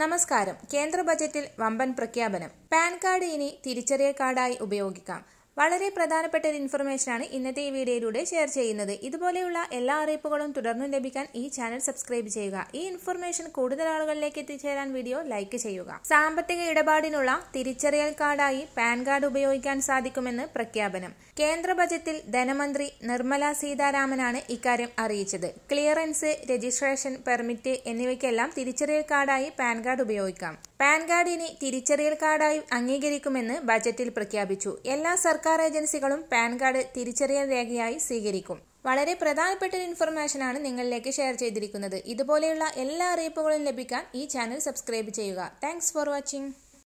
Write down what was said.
നമസ്കാരം കേന്ദ്ര ബജറ്റിൽ വമ്പൻ പ്രഖ്യാപനം പാൻ കാർഡ് ഇനി തിരിച്ചറിയൽ കാർഡായി ഉപയോഗിക്കാം വളരെ പ്രധാനപ്പെട്ട ഒരു ഇൻഫർമേഷനാണ് ഇന്നത്തെ ഈ വീഡിയോയിലൂടെ ഷെയർ ചെയ്യുന്നത് ഇതുപോലെയുള്ള എല്ലാ അറിയിപ്പുകളും തുടർന്നും ലഭിക്കാൻ ഈ ചാനൽ സബ്സ്ക്രൈബ് ചെയ്യുക ഈ ഇൻഫർമേഷൻ കൂടുതൽ ആളുകളിലേക്ക് എത്തിച്ചേരാൻ വീഡിയോ ലൈക്ക് ചെയ്യുക സാമ്പത്തിക ഇടപാടിനുള്ള തിരിച്ചറിയൽ കാർഡായി പാൻ കാർഡ് ഉപയോഗിക്കാൻ സാധിക്കുമെന്ന് പ്രഖ്യാപനം കേന്ദ്ര ബജറ്റിൽ ധനമന്ത്രി നിർമ്മല സീതാരാമനാണ് ഇക്കാര്യം അറിയിച്ചത് ക്ലിയറൻസ് രജിസ്ട്രേഷൻ പെർമിറ്റ് എന്നിവയ്ക്കെല്ലാം തിരിച്ചറിയൽ കാർഡായി പാൻ കാർഡ് ഉപയോഗിക്കാം പാൻ കാർഡിനെ തിരിച്ചറിയൽ കാർഡായി അംഗീകരിക്കുമെന്ന് ബജറ്റിൽ പ്രഖ്യാപിച്ചു എല്ലാ സർക്കാർ ഏജൻസികളും പാൻ കാർഡ് തിരിച്ചറിയൽ രേഖയായി സ്വീകരിക്കും വളരെ പ്രധാനപ്പെട്ട ഒരു ഇൻഫർമേഷനാണ് നിങ്ങളിലേക്ക് ഷെയർ ചെയ്തിരിക്കുന്നത് ഇതുപോലെയുള്ള എല്ലാ അറിയിപ്പുകളും ലഭിക്കാൻ ഈ ചാനൽ സബ്സ്ക്രൈബ് ചെയ്യുക താങ്ക്സ് ഫോർ വാച്ചിങ്